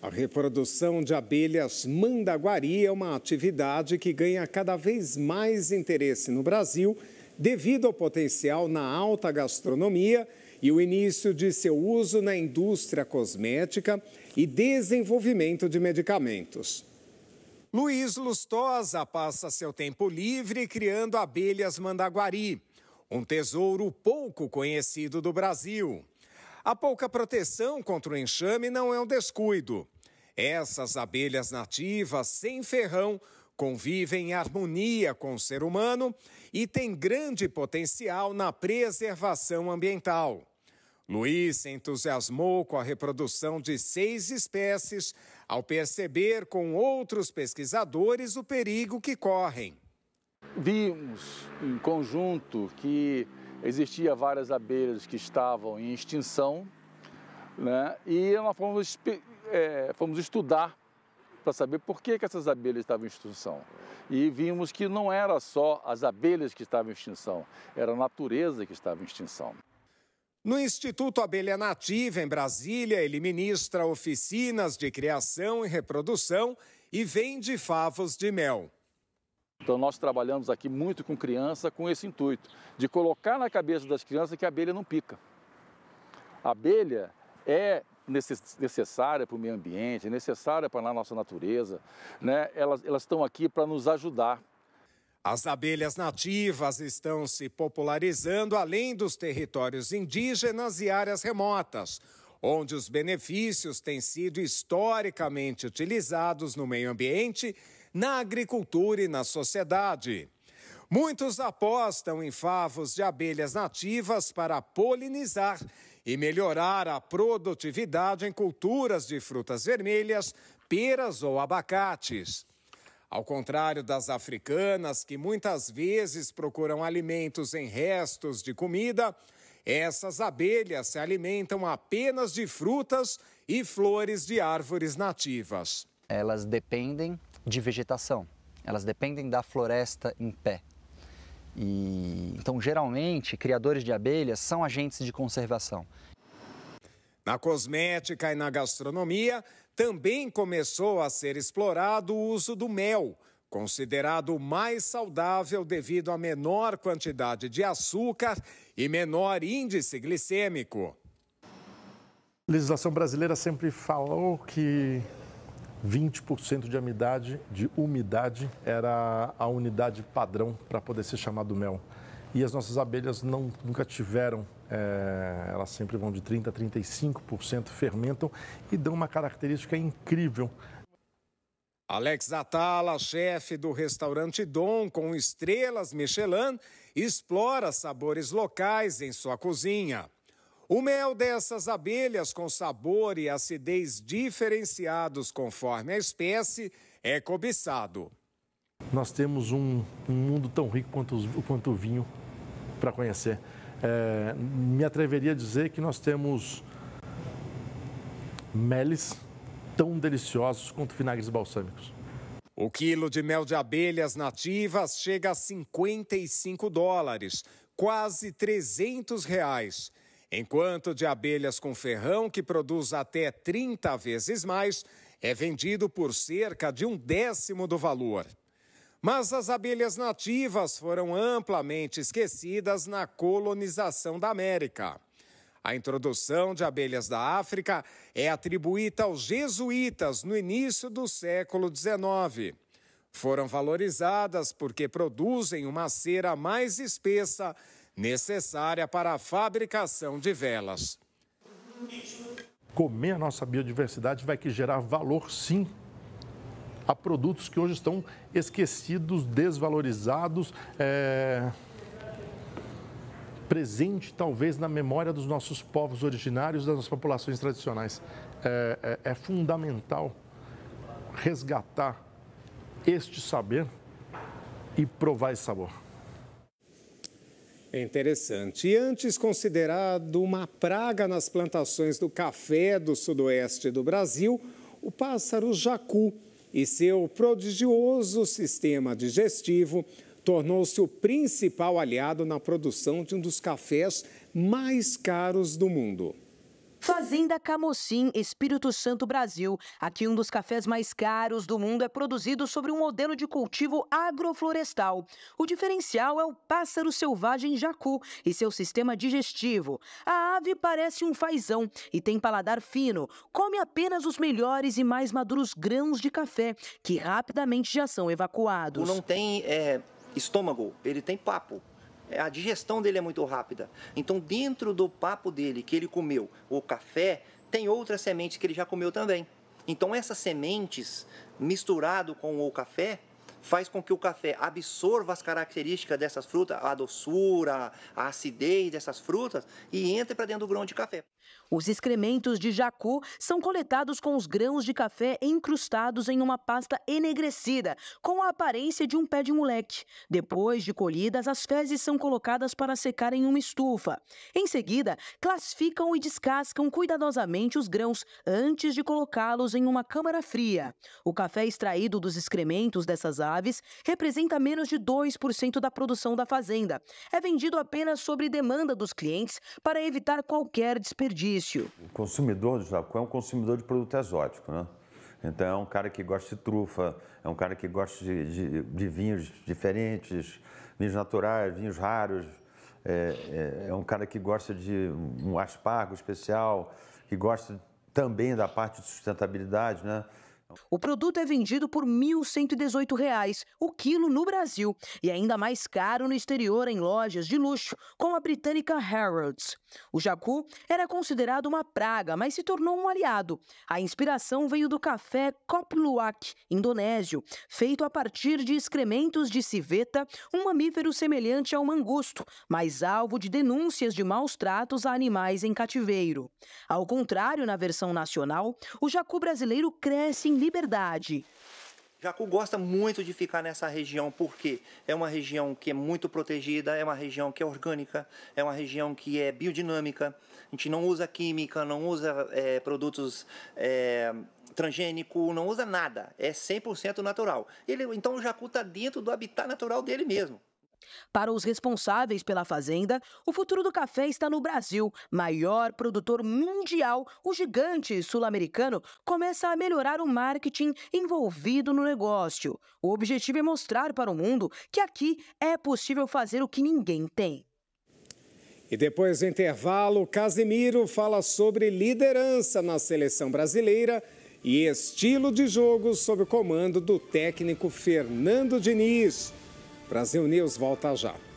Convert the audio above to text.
A reprodução de abelhas mandaguari é uma atividade que ganha cada vez mais interesse no Brasil devido ao potencial na alta gastronomia e o início de seu uso na indústria cosmética e desenvolvimento de medicamentos. Luiz Lustosa passa seu tempo livre criando abelhas mandaguari um tesouro pouco conhecido do Brasil. A pouca proteção contra o enxame não é um descuido. Essas abelhas nativas, sem ferrão, convivem em harmonia com o ser humano e têm grande potencial na preservação ambiental. Luiz se entusiasmou com a reprodução de seis espécies ao perceber com outros pesquisadores o perigo que correm. Vimos em conjunto que existia várias abelhas que estavam em extinção, né? E nós é fomos, é, fomos estudar para saber por que, que, essas abelhas estavam em extinção. E vimos que não era só as abelhas que estavam em extinção, era a natureza que estava em extinção. No Instituto Abelha Nativa, em Brasília, ele ministra oficinas de criação e reprodução e vende favos de mel. Então nós trabalhamos aqui muito com criança com esse intuito, de colocar na cabeça das crianças que a abelha não pica. A abelha é necessária para o meio ambiente, é necessária para a nossa natureza, né? elas, elas estão aqui para nos ajudar. As abelhas nativas estão se popularizando além dos territórios indígenas e áreas remotas, onde os benefícios têm sido historicamente utilizados no meio ambiente na agricultura e na sociedade. Muitos apostam em favos de abelhas nativas para polinizar e melhorar a produtividade em culturas de frutas vermelhas, peras ou abacates. Ao contrário das africanas, que muitas vezes procuram alimentos em restos de comida, essas abelhas se alimentam apenas de frutas e flores de árvores nativas. Elas dependem de vegetação. Elas dependem da floresta em pé. E, então, geralmente, criadores de abelhas são agentes de conservação. Na cosmética e na gastronomia, também começou a ser explorado o uso do mel, considerado mais saudável devido à menor quantidade de açúcar e menor índice glicêmico. A legislação brasileira sempre falou que 20% de umidade, de umidade era a unidade padrão para poder ser chamado mel. E as nossas abelhas não, nunca tiveram, é, elas sempre vão de 30% a 35%, fermentam e dão uma característica incrível. Alex Atala, chefe do restaurante Dom com estrelas Michelin, explora sabores locais em sua cozinha. O mel dessas abelhas, com sabor e acidez diferenciados conforme a espécie, é cobiçado. Nós temos um, um mundo tão rico quanto, quanto o vinho para conhecer. É, me atreveria a dizer que nós temos meles tão deliciosos quanto vinagres balsâmicos. O quilo de mel de abelhas nativas chega a 55 dólares, quase 300 reais enquanto de abelhas com ferrão, que produz até 30 vezes mais, é vendido por cerca de um décimo do valor. Mas as abelhas nativas foram amplamente esquecidas na colonização da América. A introdução de abelhas da África é atribuída aos jesuítas no início do século XIX. Foram valorizadas porque produzem uma cera mais espessa necessária para a fabricação de velas. Comer a nossa biodiversidade vai que gerar valor, sim, a produtos que hoje estão esquecidos, desvalorizados, é... presente talvez na memória dos nossos povos originários, das nossas populações tradicionais. É, é, é fundamental resgatar este saber e provar esse sabor. É interessante. E antes considerado uma praga nas plantações do café do sudoeste do Brasil, o pássaro jacu e seu prodigioso sistema digestivo tornou-se o principal aliado na produção de um dos cafés mais caros do mundo. Fazenda Camocim, Espírito Santo Brasil. Aqui um dos cafés mais caros do mundo é produzido sobre um modelo de cultivo agroflorestal. O diferencial é o pássaro selvagem jacu e seu sistema digestivo. A ave parece um fazão e tem paladar fino. Come apenas os melhores e mais maduros grãos de café, que rapidamente já são evacuados. Não tem é, estômago, ele tem papo. É, a digestão dele é muito rápida. Então, dentro do papo dele que ele comeu o café, tem outras sementes que ele já comeu também. Então, essas sementes, misturado com o café, faz com que o café absorva as características dessas frutas, a doçura, a acidez dessas frutas, e entre para dentro do grão de café. Os excrementos de jacu são coletados com os grãos de café encrustados em uma pasta enegrecida, com a aparência de um pé de moleque. Depois de colhidas, as fezes são colocadas para secar em uma estufa. Em seguida, classificam e descascam cuidadosamente os grãos antes de colocá-los em uma câmara fria. O café extraído dos excrementos dessas aves representa menos de 2% da produção da fazenda. É vendido apenas sobre demanda dos clientes para evitar qualquer desperdício desperdício. O consumidor do Japão é um consumidor de produto exótico, né? Então, é um cara que gosta de trufa, é um cara que gosta de, de, de vinhos diferentes, vinhos naturais, vinhos raros, é, é, é, um cara que gosta de um aspargo especial, que gosta também da parte de sustentabilidade, né? O produto é vendido por R$ 1.118 o quilo no Brasil e ainda mais caro no exterior em lojas de luxo, como a britânica Harrods. O jacu era considerado uma praga, mas se tornou um aliado. A inspiração veio do café Kop Luwak, indonésio, feito a partir de excrementos de civeta, um mamífero semelhante ao mangusto, mas alvo de denúncias de maus tratos a animais em cativeiro. Ao contrário, na versão nacional, o jacu brasileiro cresce em liberdade. Jacu gosta muito de ficar nessa região porque é uma região que é muito protegida, é uma região que é orgânica, é uma região que é biodinâmica. A gente não usa química, não usa é, produtos é, transgênico, não usa nada. É 100% natural. Ele, então o jacu está dentro do habitat natural dele mesmo. Para os responsáveis pela fazenda, o futuro do café está no Brasil, maior produtor mundial. O gigante sul-americano começa a melhorar o marketing envolvido no negócio. O objetivo é mostrar para o mundo que aqui é possível fazer o que ninguém tem. E depois do intervalo, Casimiro fala sobre liderança na seleção brasileira e estilo de jogo sob o comando do técnico Fernando Diniz. Brasil News volta já.